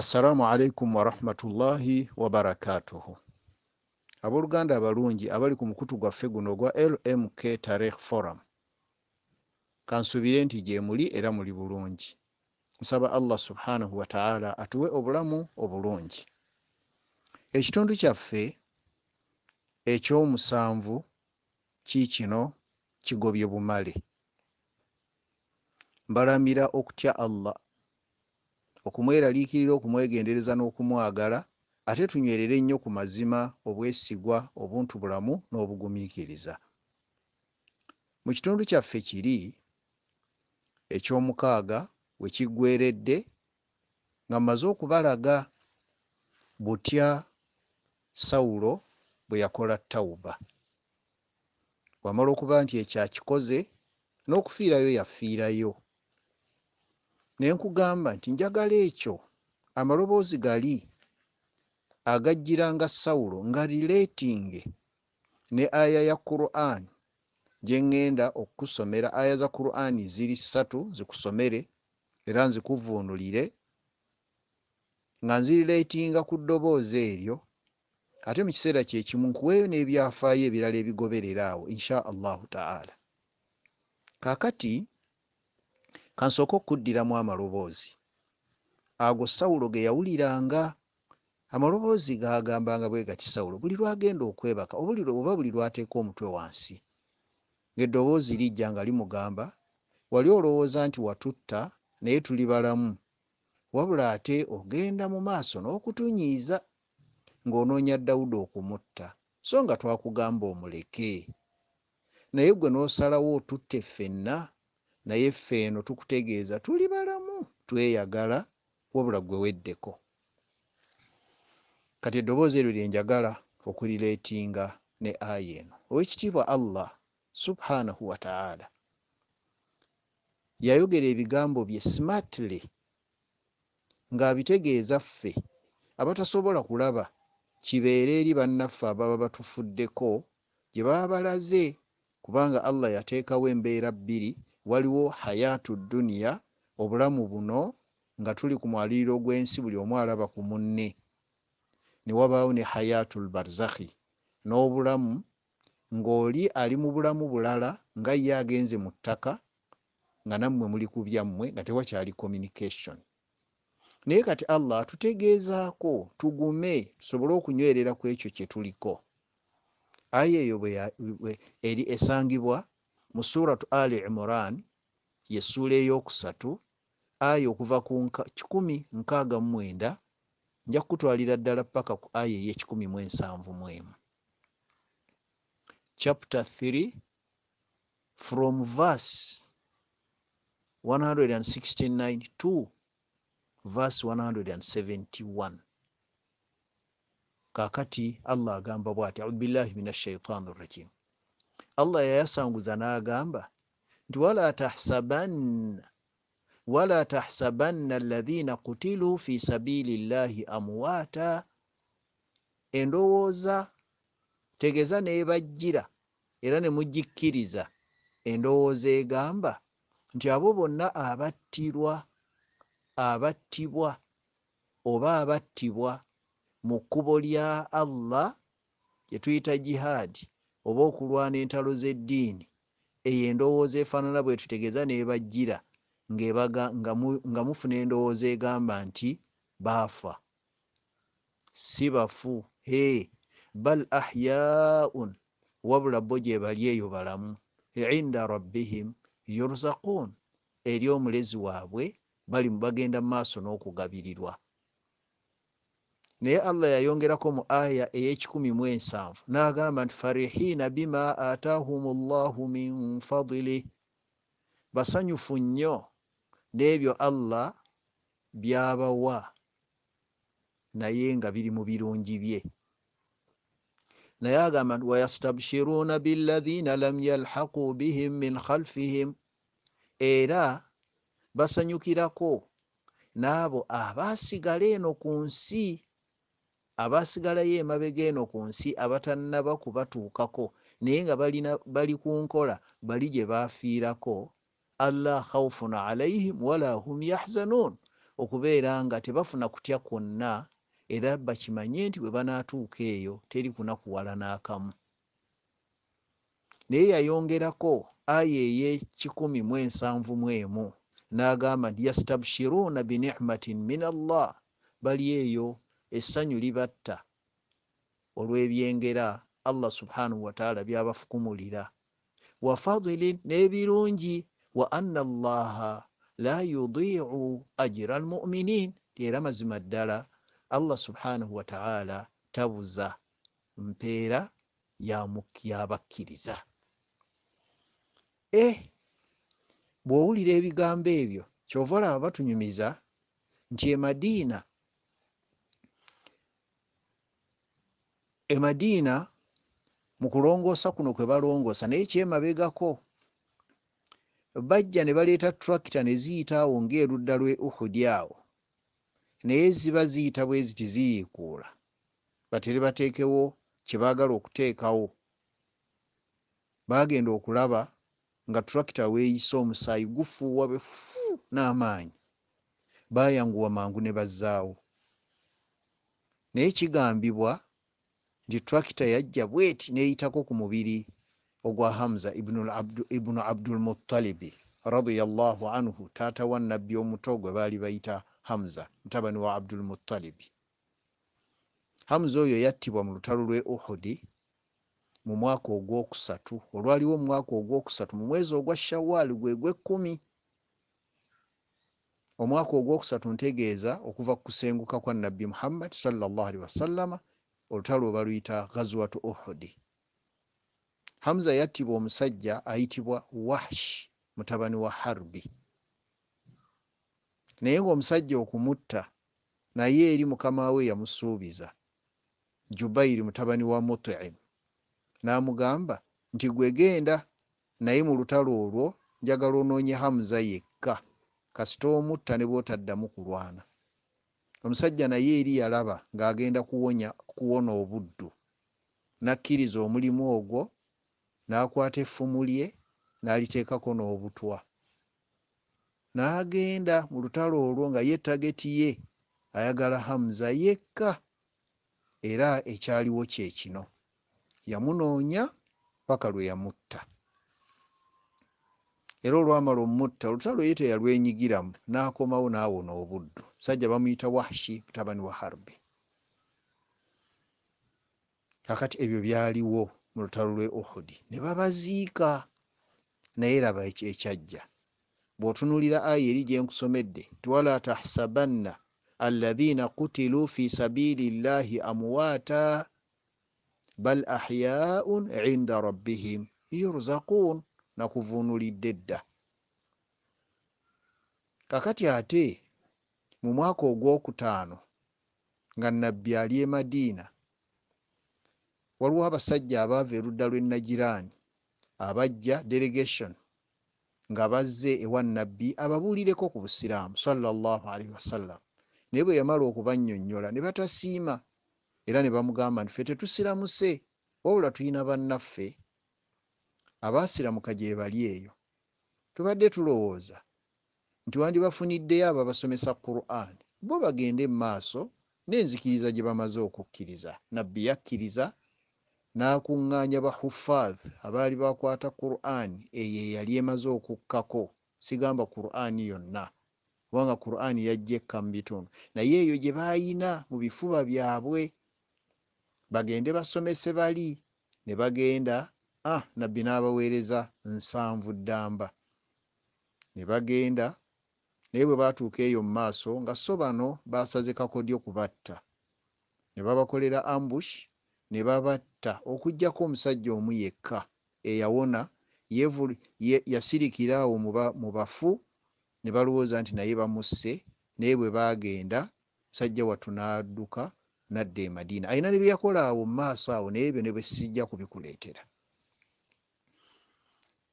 assalaamu alaikum warahmatullahi wabarakatuhu abooluganda abalungi abali ku mukutu gwaffe guno ogwa lmk tarikh forum kansuubire nti gye muli era muli bulungi nsaba allah subhanahu wataala atuwe obulamu obulungi ekitundu kyaffe ekyomusanvu kiikino kigobye bumale mbalamira okutya allah okumweraliikirira okumwegendereza n'okumwagala ate tunywerere nnyo ku mazima obwesigwa obuntu bulamu n'obugumiikiriza mu kitundu kyaffe kiri ekyomukaaga we kiggweredde nga mmaze okubalaga butya sawulo bwe yakola tawuba wamala okuba nti ekyo akikoze n'okufiirayo yafiirayo ya naye nkugamba nti njagala ekyo amaloboozi gali agajjiranga sawulo nga rileetinge ne aya ya quran gyeŋŋenda okukusomera aya za quran ziri ssatu zikusomere era nzikuvuunulire nga nzirileetinga ku ddoboozi eryo ate mu kiseera kyekimu nkuweeyo n'ebyafaayo ebirala ebigobereraawo insha allahu taala kakati kansooke okuddiramu amaloboozi ago sawulo ge yawuliranga amaloboozi gagambanga bwe gati sawulo buli lwagenda okwebaka oba buli lwateeka omutwe wansi ngaeddoboozi lijja nga limugamba wali olowooza nti watutta naye tuli balamu wabula ate ogenda mu maaso n'okutunyiiza ng'onoonya dawudi okumutta so nga twakugamba omuleke naye gwe n'osalawo otutte ffenna naye ffe eno tukutegeeza tuli balamu tweyagala wabula gwe weddeko kati eddoboozi eryo lyenjagala okulireetinga ne aya eno owekitiibwa allah subhanahu wataala yayogera ebigambo bye smartly ng'abitegeeza ffe abatasobola kulaba kibeere eri bannaffe ababa batufuddeko gye baba balaze kubanga allah yateekawo embeera bbiri waliwo hayatu duniya obulamu buno nga tuli ku mwaliiro gw'ensi buli omu alaba ku munne ne wabaawo ne hayatu lbarzahi n'obulamu ng'oli ali mu bulamu bulala nga ye agenze mu ttaka nga nammwe muli ku byammwe nga tewakyali communication naye kati allah tutegeezaako tugume tusobole okunywerera ku ekyo kye tuliko aya eyo eri esangibwa mu suratu ali imuran yessuula eyokusatu aya okuva ku 169 nja kukutwalira ddala paka ku aya ey1971 chapter 3 from verse 169 to verse 171 kakati allah agamba bwati audubillahi min ashaitani rrajim allah yayasanguza n'agamba nti wala tahsabanna alathina kutilu fi sabili llahi amwata endowooza tegeza neebajjira era ne mugikkiriza endowooza egamba nti abo bonna abattirwa abattibwa oba abattibwa mu kkubo lya allah gye tuyita jihaadi oba okulwana entalo z'eddiini eyo endowooza efaanana bwetutegeeza n'ebajjira nga mufuna endowooza egamba nti baafa si bafu e bal ahyaun wabula bo gyebali eyo balamu inda rabbihim yurzaquun eri omulezi waabwe bali bagenda mu maaso n'okugabirirwa naye allah yayongerako mu aya ey17 n'agamba nti farihiina bima ataahum llahu min fadilih basanyufu nnyo n'ebyo allah byabawa naye nga biri mu birungi bye naye agamba nti wayastabshiruuna biladhiina lam yalhaqu bihim min khalfihim era basanyukirako n'abo abaasigala eno ku nsi abasigalayo emabega eno ku nsi abatannaba kubatuukako naye nga bali ku nkola bali gye baafiirako alla haufun alaihim wala hum yahzanuun okubeera nga tebafuna kutya kwonna era bakimanye nti bwe banaatuuka eyo teri kunakuwala n'akamu naye yayongerako aya ey'ekikumi mu ensanvu mu emu n'agamba nti yastabshiruuna binicmatin min allah bali eyo essanyu libatta olw'ebyengera allah subhanahu wataala byabafukumulira wa fadilin n'ebirungi wa anna allaha la yudiicu ajira almuminin era mazima ddala allah subhanahu wataala tabuza mpeera yabakkiriza e eh, bw'owulira ebigambo ebyo kyova laba batunyumiza nti e madiina e madiina mu kulongoosa kuno kwe balongoosa naye kyemabegako bajja ne baleeta tractor ne ziyita awo ng'erudda lw'e uhudi awo naye ziba ziyita bwe ziti ziyiikuula batere bateekewo kye baagala okuteekawo baagenda okulaba nga tracta weeyisa omusaayi gufuuwa befu n'amaanyi baayanguwa mangu ne bazaawo naye kigambibwa nti tractor yajja bweti neyitako ku mubiri ogwa hamza ibnu abdulmutalibi radiallahu anhu taata wa nabbi omuto gwe baali bayita hamza mutabani wa abdulmutalibi hamza oyo yattibwa mu lutalo lwe uhudi mu mwaka ogwokusatu olwaliwo omwaka ogwokusatu mu mwezi ogwa shawaali gwe gwekkumi omwaka ogwokusatu ntegeeza okuva ku kusenguka kwa nabbi muhammad sallaalihi wasallama olutalo baluyita ghazwatu uhudi hamza yattibwa omusajja ayitibwa wahsh mutabani wa harbi naye ngaomusajja okumutta naye eri mukama we yamusuubiza jubairi mutabani wa mutim namugamba nti gwegenda naye mu lutalo olwo njagala onoonye hamza yekka kasita omutta ne bwotaddamu kulwana omusajja naye eri yalaba ng'agenda kuwonya kuwona obuddu nakkiriza omulimu ogwo n'akwata effumu lye n'aliteekako n'obutwa n'agenda mu lutalo olwo nga ye tageti ye ayagala hamuza yekka era ekyaliwo kye kino yamunoonya paka lwe yamutta era olwamala omutta olutalo ye teyalwenyigiramu nakomawo nawona obuddu sajja bamuyita wahshi mutabani wa harbi kakati ebyo byaliwo mu lutalo lwe uhudi ne babaziika naye raba ekyajja bwotunulira aya eri gyenkusomedde ti wala tahsabanna alladhina kutilu fi sabili llahi amwata bal ahyaun inda rabbihim yurzaqun nakuvuunulidde dda kakati ate mu mwaka ogwokutaano nga nabbi ali e madiina waliwo abasajja abaava erudda lw'e nagiraani abajja delegation nga bazze ewa nabbi ababuulireko ku busiraamu salllahalihi wasallam naye bwe yamala okubannyonnyola ne batasiima era ne bamugamba nti fe tetusiramuse wabula tulina bannaffe abaasiramuka gye bali eyo tubadde tulowooza nti wandibafuniddeyo abo abasomesa quran bo bagende emumaaso n'enzikiriza gye bamaze okukkiriza nabbi yakkiriza n'akuŋŋaanya bahufaath abaali bakwata quran eyo eyali emaze okukkako sigamba quran yonna kubanga quran yajja ekka mu bitundu naye eyo gye baayina mu bifuba byabwe bagende basomese bali ne bagenda ah, nabbi n'abaweereza nsanvu ddamba ne bagenda naye bwe baatuuka eyo mu maaso nga so bano baasaze kakodyo kubatta ne babakolera ambush ne babatta okugyako omusajja omu yekka eyawona yasirikira awo mu bafu ne balowooza nti naye bamusse naye bwe baagenda musajja watu n'adduka nadda e madiina ayina ne byeyakola awo mu maaso awo naye ebyo ne bwe sijja kubikuleetera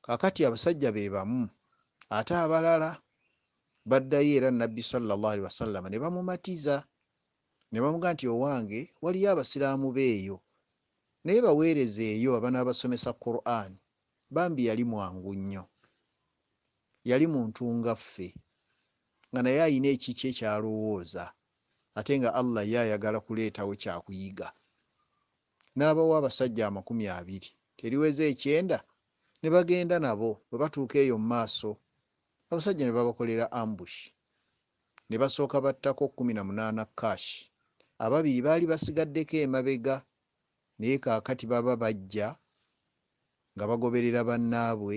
kakati abasajja be bamu ate abalala baddayo era nabbi salallahu alihi wasallama ne bamumatiza ne bamuga nti owange waliyo abasiraamu beeyo naye baweerezaeyo abanaabasomesa quran bambi yali mwangu nnyo yali muntu ngaffe nga naye ayina ekiki ekyalowooza ate nga allah ye ayagala kuleetawo kyakuyiga n'abawo abasajja amakumi abiri teriweza ekyenda ne bagenda nabo bwe batuuka eyo mu maaso abasajja ne babakolera ambush ne basooka battako 18 kash ababiri baali basigaddeko emabega naye kaakati baba bajja nga bagoberera bannaabwe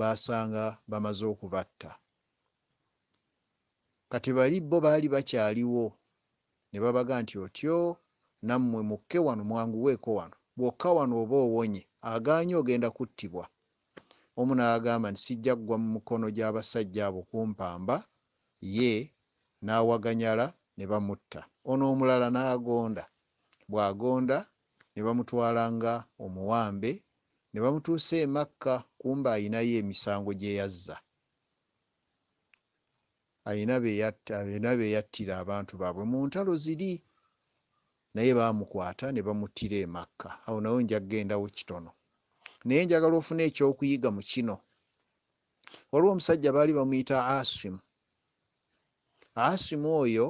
basanga bamaze okubatta kati bali bo baali bakyaliwo ne babaga nti otyo nammwe mukke wano mwanguweeko wano bwokka wano oba owonye agaanye ogenda kuttibwa omu n'agamba nti sijja kugwa mu mikono gy'abasajja abo kumpamba ye n'awaganyala ne bamutta ono omulala n'agonda bw'agonda ne bamutwalanga omuwambe ne bamutuusa emakka kumba ayinayo emisango gye yazza ayina beyattira abantu baabwe mu ntalo ziri naye bamukwata ne bamutira emakka awo nawe njakgendawo kitono naye njagala ofuna ekyokuyiga mu kino waliwo omusajja baali bamuyita asimu asimu oyo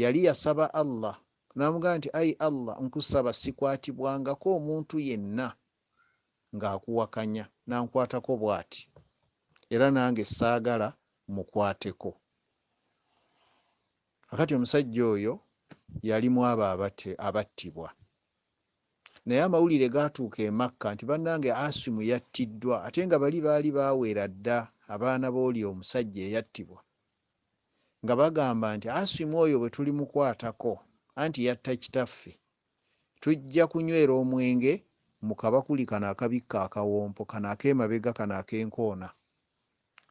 yali yasaba allah namugamba nti ai allah nkusaba sikwatibwangako omuntu yenna ngaakuwakanya nankwatako bwati era nange saagala mukwateko akati omusajja oyo yalimu abo abattibwa naye amawulire gatuuka emakka nti bannange asimu yattiddwa ate nga bali baali baweera dda abaana booli omusajja eyattibwa nga bagamba nti asimu oyo bwe tulimukwatako anti yatta kitaffe tujja kunywera omwenge mukabakuli kano akabikka akawompo kano akemabega kano akenkoona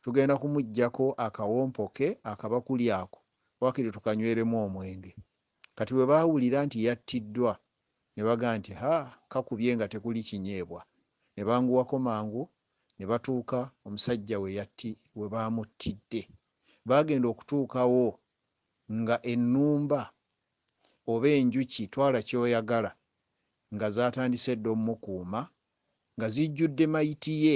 tugenda kumugjako akawompo ke akabakuli ako wakiri tukanyweremu omwenge kati bwe baawulira nti yattiddwa ne bagaa nti ha kakubye nga tekuli kinyeebwa ne banguwako mangu ne batuuka omusajja we baamuttidde baagenda okutuukawo nga ennumba oba enjuki twala kyoyagala nga zaatandise dda omumukuuma nga zijjudde mayiti ye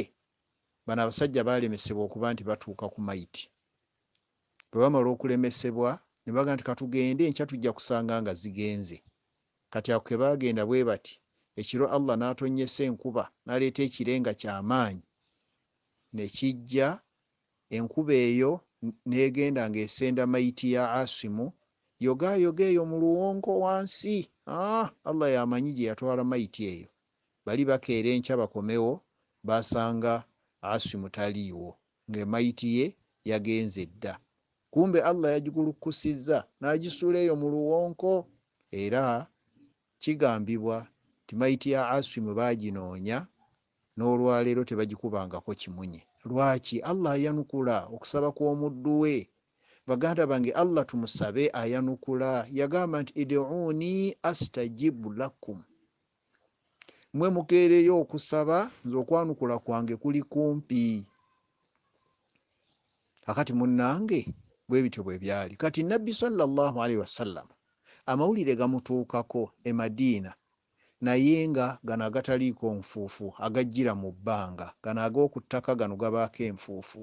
bano abasajja baalemesebwa okuba nti batuuka ku mayiti bwe bamala okulemesebwa nebaga nti katugende enkya tujja kusanga nga zigenze kati ako kebagenda bwe bati ekiro allah n'atonyesa enkuba n'aleeta ekirenga kyamaanyi nekijja enkuba eyo negenda nga esenda maiti ya asimu yogayoga eyo mu luwonko wansi ah, allah yamanyi gye yatwala maiti eyo bali bakeera enkya bakomewo basanga asimu taliiwo ngaemaiti ye yagenze dda kumbe allah yagikulukusiza n'agisuula eyo mu luwonko era kigambibwa ti maiti ya aswi mwe baginoonya n'olwaleero tebagikubangako kimunye lwaki allah ayanukula okusaba kw'omuddu we baganda bange allah tumusabe ayanukula yagamba nti iduuni astajibu lakum mwe mukeereyo okusaba nze okwanukula kwange kuli kumpi akati munnange bwe bityo bwe byali kati nabbi salaalii wasallama amawulire gamutuukako e madiina naye nga gano agataliiko nfuufu agajjira mu bbanga gano ag'oku ttaka gano gabaako enfuufu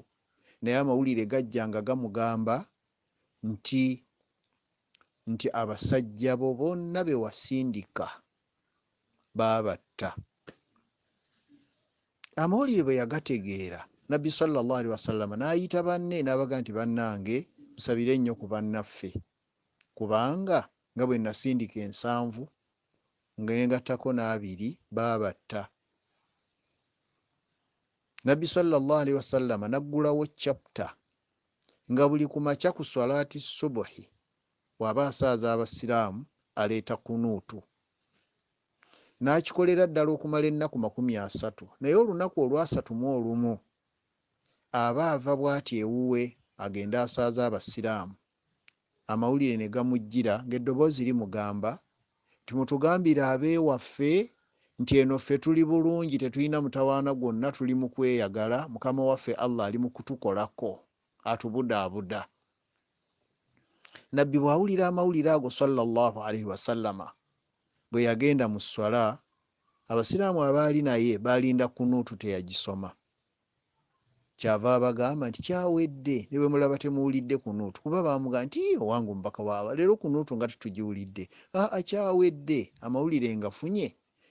naye amawulire gajja nga gamugamba nti nti abasajja bo bonna be wasindika baabatta amawulire bwe yagategeera nabbi salaalii wasallama n'ayita banne n'abaga nti bannange musabire nnyo ku bannaffe kubanga nga bwe nasindika ensanvu ngenengattako n'abiri baabatta nabbi salllahalihi wasallama naggulawo chapta nga buli ku makya ku salaati subuhi waba asaaza abasiraamu aleeta kunuutu n'akikolera ddala okumala ennaku makumi asatu naye olunaku olwasatu mu olumu aba ava bw'ati ewuwe agende asaaze abasiraamu amawulire ne gamujjira ng'eddoboozi limugamba nti mutugambire abeewaffe nti eno ffe tuli bulungi tetulina mutawaana gwonna tuli mu kweyagala mukama waffe allah ali mu kutukolako atubudaabuda nabbi bw'awulira amawulire ago salallahu alaihi wasallama bwe yagenda mu swala abasiraamu abaali naye baalinda kunuutu teyagisoma kyava abagamba nti kyawedde ne bwe mulaba temuwulidde ku nuutu kuba bamugamba nti owange omubaka waaba leero ku nuutu nga tetugiwulidde aa kyawedde amawulire ngafunye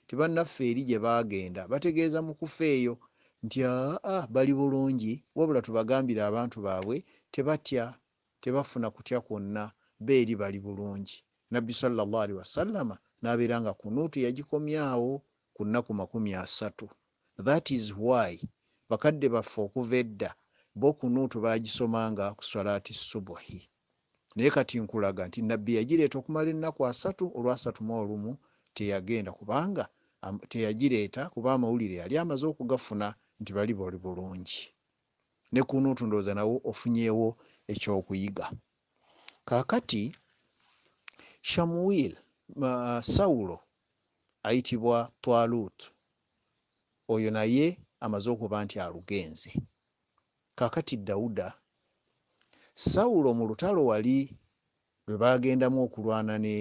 tebannaffe eri gye baagenda bategeeza mu kufa eyo nti aa bali bulungi wabula tubagambire abantu baabwe tebatya tebafuna kutya kwonna be eri bali bulungi nabbi salllahalii wasallama n'abeera nga ku nuutu yagikomyawo ku nnaku makumi asatu that is why bakadde baffe okuva edda bokunuutu baagisomanga kuswalaati subuhi naye kati nkulaga nti nabbi yagireeta okumala ennaku asatu olwasatu maolumu teyagenda kubanga teyagireeta kuba amawulire yali amaze okugafuna nti bali bali bulungi ne kunuutu ndooza nawo ofunyeewo ekyokuyiga kaakati shamuwil uh, sawulo ayitibwa twalut oyo naye amaze okuba nti alugenze kakati dawuda sawulo mu lutalo wali lwe bagendamu okulwana ne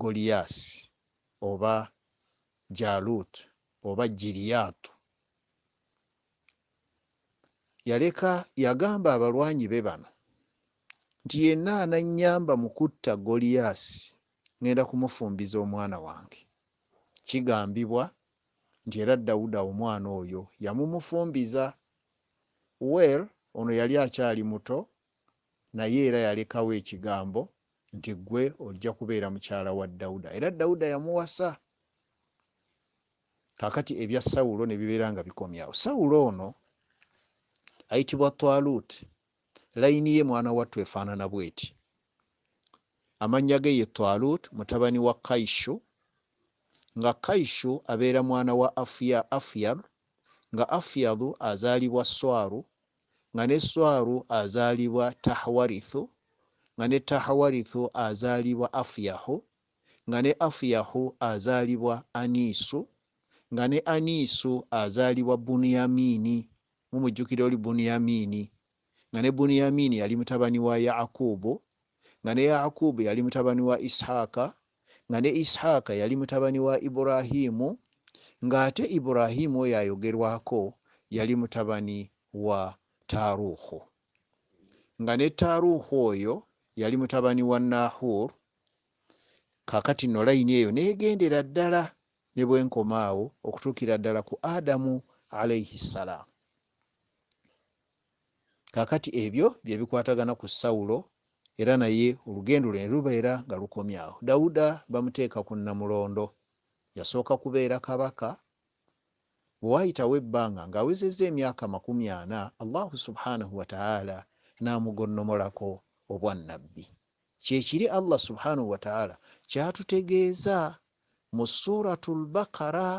goliyasi oba jalut oba giriyaatu yaleka yagamba abalwanyi be bano nti yenna ananyamba mukutta goliyasi ngenda kumufumbiza omwana wange kigambibwa nti era dawuda omwana oyo yamumufumbiza well ono yali akyali muto naye era yalekawo ekigambo nti gwe ojja kubeera mukyala wa dawuda era dawuda yamuwasa kakati ebya sawulo ne bibeera nga bikomyawo sawulo ono ayitibwa twalut layini ye mwana wattu efaananabweti amannya ge ye twalut mutabani wa kaishu nga kaishu abeera mwana wa afiya afyar nga afiyalu azaalibwa swaru nga ne swaru azaalibwa tahwarithu nga ne tahwarithu azaalibwa afyahu nga ne afiyahu azaalibwa anisu nga ne anisu azaalibwa bunyamini mumujjukira oli buniyamini nga ne buniyamini yali mutabani wa yaakubu nga ne yaqubu yali mutabani wa ishaaka nga ne isihaaka yali mutabani wa iburahimu ng'ate iburahimu oyo ayogerwako yali mutabani wa taruhu nga ne taruhu oyo yali mutabani wa nahur kakati nno layini eyo neegendera ddala ne bwenkoma awo okutuukira ddala ku adamu alaihi ssalaam kakati ebyo byebikwatagana ku sawulo era naye olugendo lwe ne lubeera nga lukomyawo dawuda bamuteeka ku namulondo yasooka kubeera kabaka wewaayitawo ebbanga ng'awezezza emyaka makumi ana allahu subhanahu wataala n'amugonnomolako obwannabbi kyekiri allah subhanahu wataala kyatutegeeza mu suratu lbakara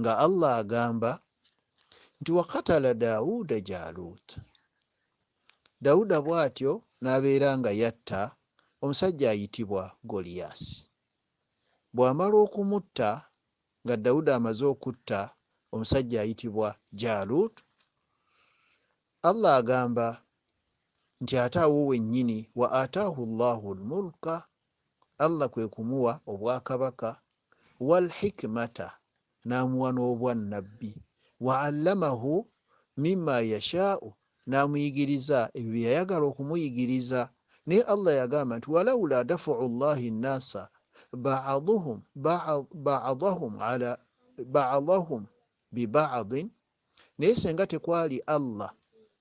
nga allah agamba nti wakatala daawuda jaluta dawuda bw'atyo n'abeera nga yatta omusajja ayitibwa goliyasi bw'amala okumutta nga dawuda amaze okutta omusajja ayitibwa jalut allah agamba nti ataawo wennyini wa ataahu llahu lmulka allah kwe kumuwa obwakabaka walhikmata n'amuwa n'obwannabbi wa allamahu mima yashaau n'amuyigiriza ebyo bye yayagala okumuyigiriza naye allah yagamba nti walawula dafuu llahi nnasa baadahum bibaadin naye senga tekwali allah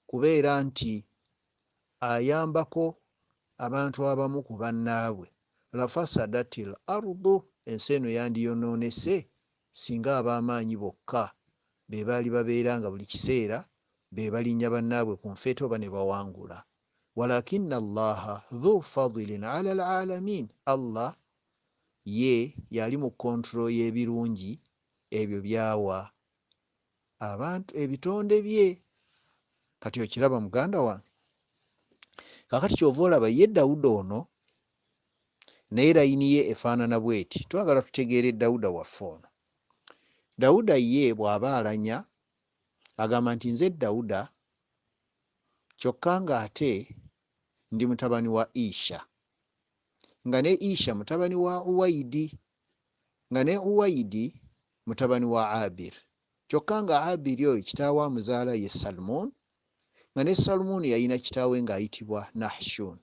kubeera nti ayambako abantu abamu ku bannaabwe lafasadat l ardu ensi eno yandiyonoonese singa ab'amaanyi bokka be baali babeera nga buli kiseera be balinnya bannaabwe ku nfeeto oba ne bawangula walakina allaha hu fadulin ala al alamin allah ye yali mu kontrol y'ebirungi ebyo byawa abantu ebitonde bye kati okiraba muganda wange kakati kyova olaba ye dawuda ono naye layini ye efaanana bweti twagala tutegeere dawuda waffe ono dawuda ye bw'aba alanya agamba nti nze dawuda kyokka ngaate ndi mutabani wa isha nga ne isha mutabani wa uwaidi nga ne uwaidi mutabani wa abir kyokka nga abiri oyo kitaawe amuzaala ye salmon nga ne salmon yalina kitaawe ngaayitibwa nahshun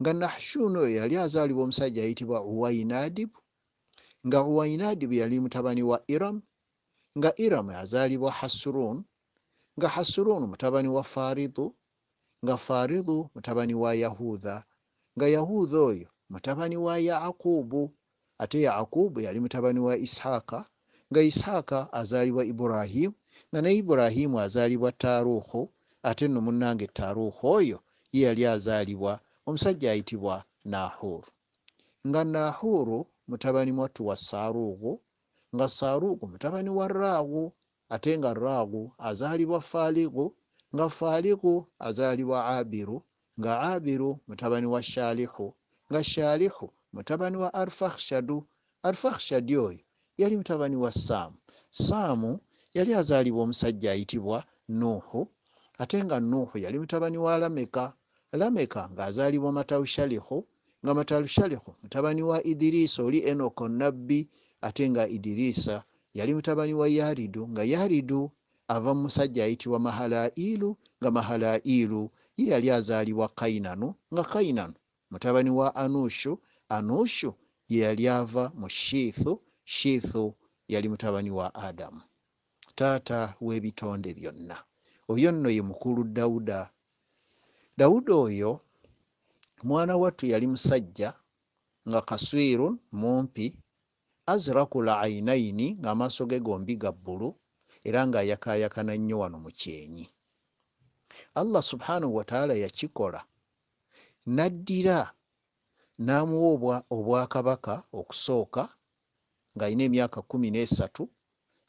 nga nahshun oyo yali azaalibwa omusajja ayitibwa uwainadib nga uwainadib yali mutabani wa iram nga iramu yazalibwa hasurun nga hasurun mutabani wa faridhu nga faridhu mutabani wa yahudha nga yahudha oyo mutabani wa yaqubu ate yaqubu yali mutabani wa ishaqa nga ishaqa azalibwa iburahimu nga ne iburahimu azalibwa taruhu ate no munange taruhu oyo ye yali azalibwa omusajja ayitibwa nahuru nga nahuru mutabani mwattu wa sarugu nga saaruuku mutabani wa raagu ate nga raagu azaalibwa faaliku nga faaliku azaalibwa abiru nga abiru mutabani wa shaalihu nga shaalihu mutabani wa arfakhshadu arfakhshadi oyo yali mutabani wa saamu saamu yali azaalibwa omusajja ayitibwa nuuhu ate nga nuuhu yali mutabani wa lameka lameka ngaazaalibwa matalushalihu nga matalushalihu mutabani wa idiriisa oli enoko nabbi ate nga idirisa yali mutabani wa yaridu nga yaridu ava musajja ayitibwa mahalailu nga mahalailu ye yali azaalibwa kainanu nga kainanu mutabani wa anushu anushu ye yali ava mu shithu shithu yali mutabani wa adamu taata w'ebitonde byonna oyo nno ye mukulu dawuda dawuda oyo mwana wattu yali musajja nga kaswirun mumpi azirakula ainaini ngaamaaso ge gombi ga bbulu era ngaayakaayakana nnyo wano mu kyenyi allah subhanahu wataala yakikola naddira n'amuwa obwakabaka okusooka ng'alina emyaka kumi n'esatu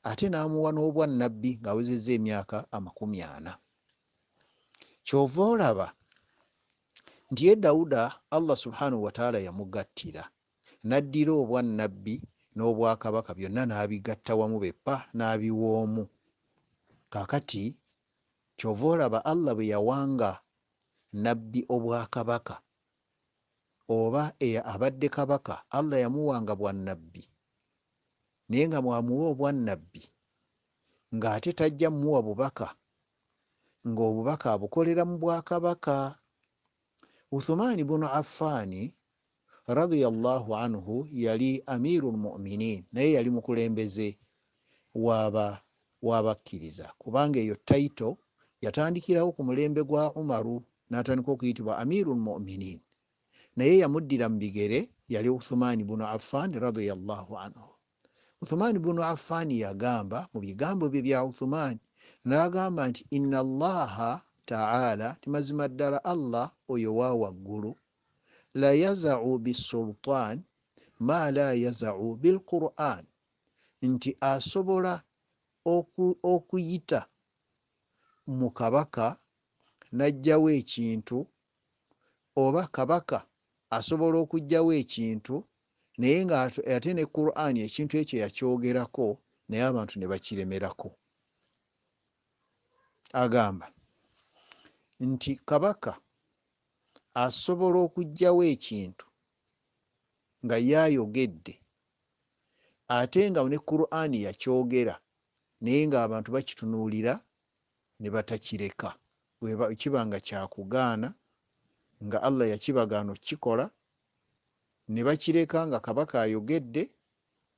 ate n'amuwa n'obwa nabbi ng'awezezza emyaka amakumi ana kyova olaba ndiye dawuda allah subhanahu wataala yamugattira naddira obwa nabbi n'obwakabaka byonna n'abigatta wamu bepa n'abiwoomu kakati kyova olaba allah bwe yawanga nabbi obwakabaka oba abadde kabaka allah yamuwanga bwannabbi naye nga mwamuwa obwannabbi ng'ate tajja mumuwa bubaka ng'obubaka abukolera mu bwakabaka uthumaani bunu affaani radiallah anhu yali amiru lmuminin naye yali mukulembeze wabakkiriza waba kubanga eyo taito yatandikirawo ku mulembe gwa umaru natandika okuyitibwa amiru lmuminin naye yamuddira mu bigere yali uthumani bunu affan radiallah anhu uthumani bunu affan yagamba mu bigambo bye bya uthumani nagamba nti ina llaha taala timazima ddala allah oyo wawaggulu la yazau bisultan ma la yazau bilquran nti asobola oku, okuyita mu kabaka najjawo ekintu oba kabaka asobola okujjawo ekintu naye ngaate ne quran ekintu ekyo yakyogerako naye abantu ne bakiremerako agamba nti kabaka asobola okugyawo ekintu nga yayogedde ate nga ne kuran yakyogera naye ngaabantu bakitunuulira ne batakireka kibanga kyakugaana nga allah yakibagaana okukikola ne bakireka nga kabaka ayogedde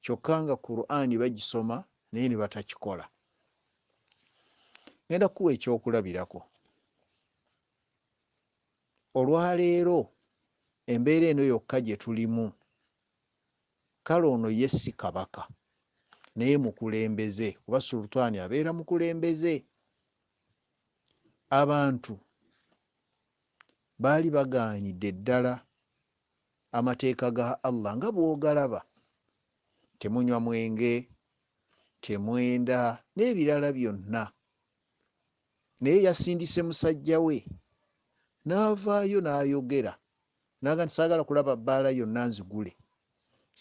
kyokka nga quran bagisoma naye ne batakikola genda kuwa ekyokulabirako olwaleero embeera eno yokka gye tulimu kale ono ye si kabaka naye mukulembeze kuba sultaani abeera mukulembeze abantu baali bagaanyidde ddala amateeka ga allah nga bwogalaba temunywa mwenge temwenda n'ebirala byonna naye yasindise musajja we n'avaayo n'ayogera naga nti saagala kulaba bbaala yonna nzigule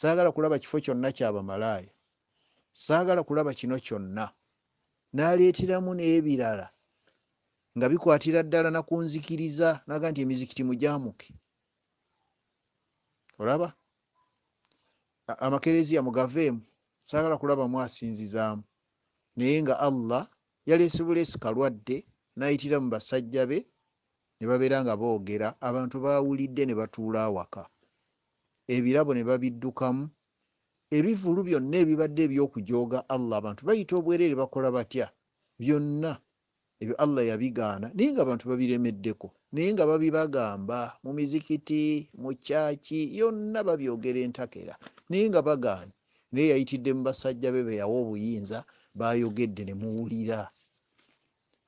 saagala kulaba kifo kyonna kyabamalaaya saagala kulaba kino kyonna naleeteramu n'ebirala nga bikwatira ddala nakunzikiriza naga nti emizikiti mujamuke olaba amakereziya mugaveemu saagala kulabamu asinzizaamu naye nga allah yaleese buleesi kalwadde nayitira mu basajja be ne babeera nga boogera abantu bawulidde ne batuula awaka ebirabo ne babiddukamu ebivulu byonna ebibadde ebyokujooga allah abantu bayita obwereere bakola batya byonna ebyo allah yabigaana naye nga abantu babiremeddeko naye nga babibagamba mu mizikiti mu kyaki yonna babyogera entakera naye nga bagaanyi naye yayitidde mu basajja be beyawa obuyinza bayogedde nemuwulira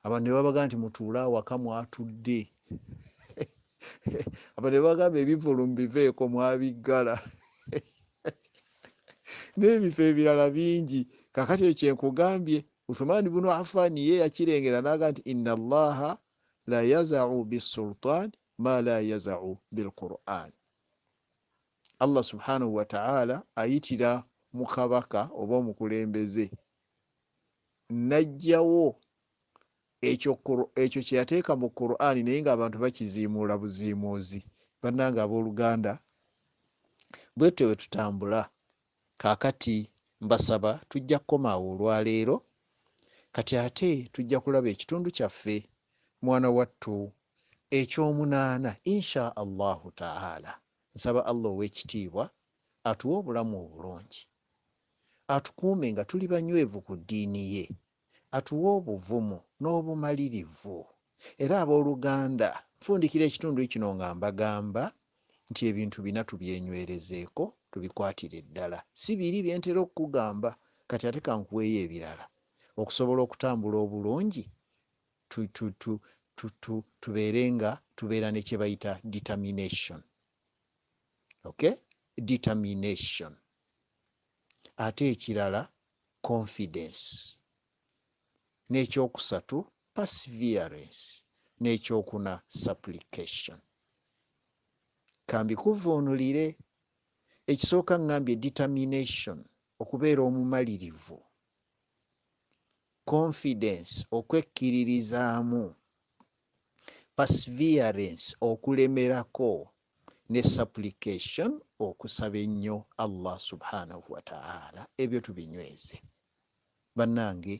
abantu ne babagaa nti mutuule awaka mwatudde aba ne bagamba ebivulu mubiveeko mwabiggala n'ebifo ebirala bingi kakati ekyo kyenkugambye uthumaani bunu afaani ye yakirengera naga nti ina allaha la yazau bisultan ma la yazau bilquran allah subhanahu wataala ayitira mukabaka oba omukulembeze najjawo ekyo kyeyateeka mu qurani naye ngaabantu bakiziimuula buziimuuzi bannanga abooluganda bwetyo bwe tutambula kaakati mbasaba tujja kukoma awo olwaleero kati ate tujja kulaba ekitundu kyaffe mwana wattu ekyomunaana insha allahu taala nsaba allah ow'ekitiibwa atuwe obulamu obulungi atukuume nga tuli banywevu ku ddiini ye atuwa obuvumu n'obumalirivu era abooluganda nfundikira ekitundu kino nga mbagamba nti ebintu bina tubyenywerezeeko tubikwatire ddala si biri byentera okukugamba kati ate kankuweeyo ebirala okusobola okutambula obulungi tubeere nga tubeera ne kye bayita determination ok determination ate ekirala confidence n'ekyokusatu perseverance n'ekyokuna supplication kambikuvuunulire ekisooka ŋŋambye determination okubeera omumalirivu confidence okwekkiririzaamu perseverance okulemerako ne supplication okusaba ennyo allah subhanahu wataala ebyo tubinyweze bannange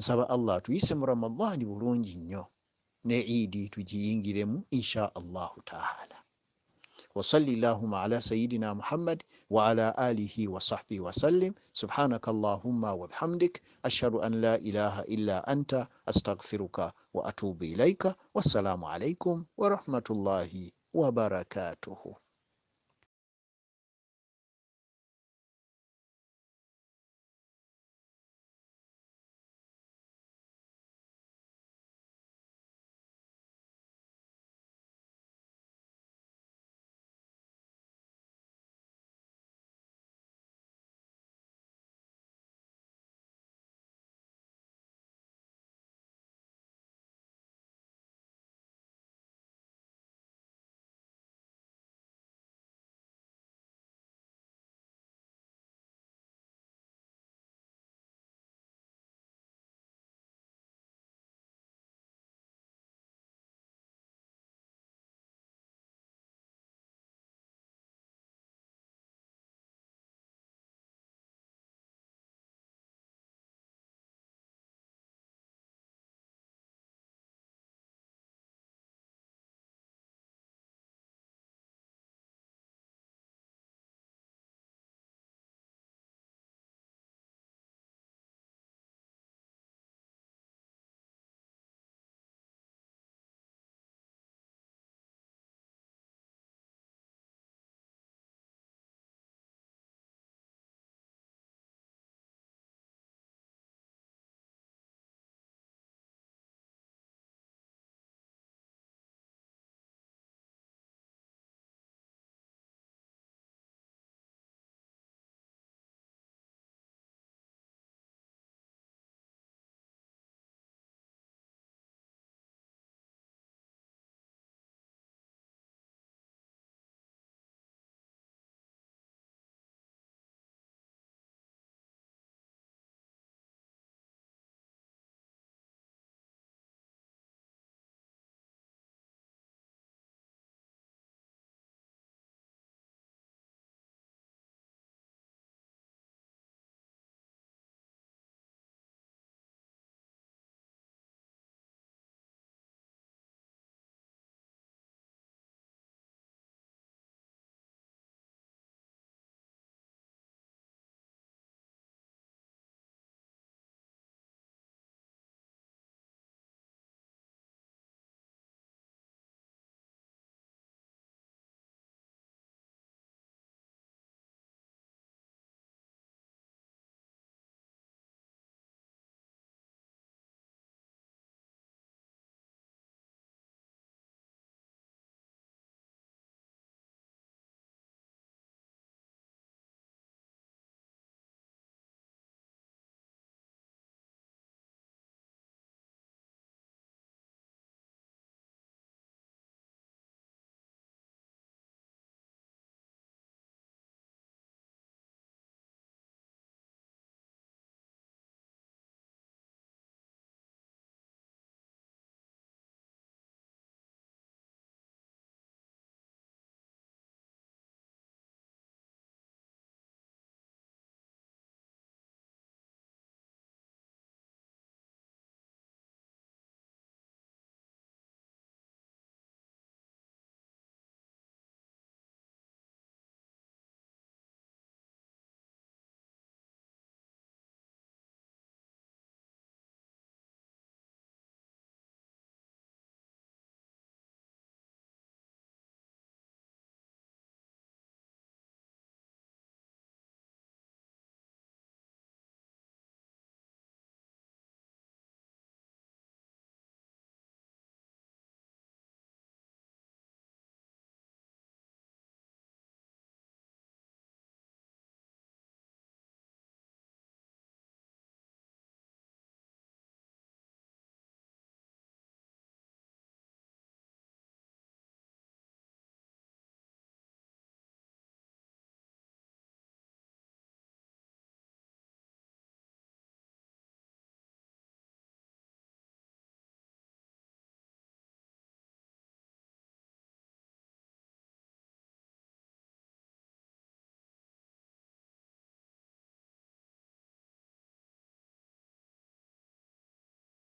nsaba allah tuyise mu ramadaani bulungi nnyo ne idi tugiyingiremu insha allahu taala وصلي اللهم على سيدنا محمد وعلى آله وصحبه وسلم سبحانك اللهم وبحمدك أشهد أن لا إله إلا أنت أستغفرك وأتوب إليك والسلام عليكم ورحمة الله وبركاته